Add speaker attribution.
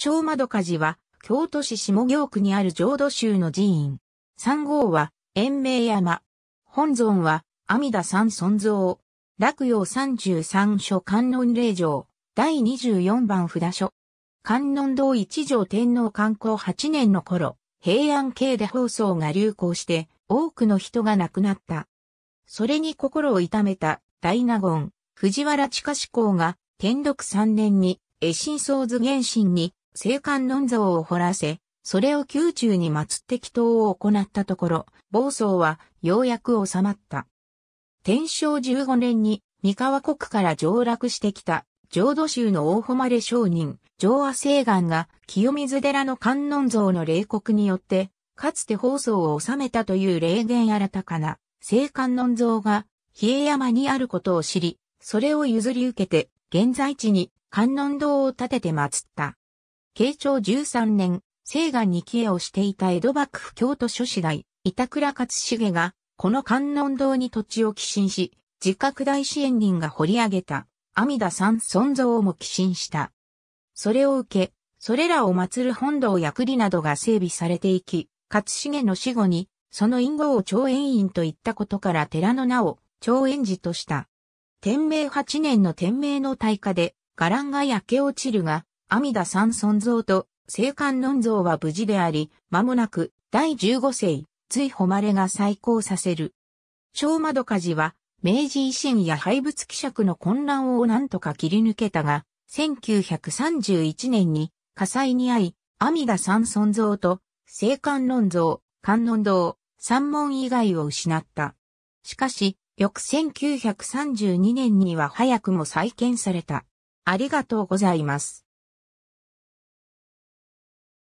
Speaker 1: 小窓火事は、京都市下京区にある浄土宗の寺院。三号は、延命山。本尊は、阿弥陀三尊像。落陽三十三所観音霊場。第24番札所。観音堂一条天皇観光8年の頃、平安系で放送が流行して、多くの人が亡くなった。それに心を痛めた大納言、藤原地下志向が、天禄3年に、絵心創図原神に、聖観音像を掘らせ、それを宮中に祀って祈祷を行ったところ、暴走はようやく収まった。天正15年に三河国から上落してきた浄土宗の大誉れ商人、浄和聖願が清水寺の観音像の霊国によって、かつて放送を収めたという霊言新たかな、聖観音像が、比叡山にあることを知り、それを譲り受けて、現在地に観音堂を建てて祀った。慶長13年、西岸に帰依をしていた江戸幕府京都諸次代、板倉勝重が、この観音堂に土地を寄進し、自覚大支援人が掘り上げた、阿弥陀三尊像も寄進した。それを受け、それらを祀る本堂や栗などが整備されていき、勝重の死後に、その因号を長円院といったことから寺の名を長円寺とした。天明8年の天明の大火で、伽藍が焼け落ちるが、阿弥陀三尊像と、聖観音像は無事であり、間もなく、第15世、追誉れが再興させる。小窓火事は、明治維新や廃仏希釈の混乱を何とか切り抜けたが、1931年に火災に遭い、阿弥陀三尊像と、聖観音像、観音堂、三門以外を失った。しかし、翌1932年には早くも再建された。ありがとうございます。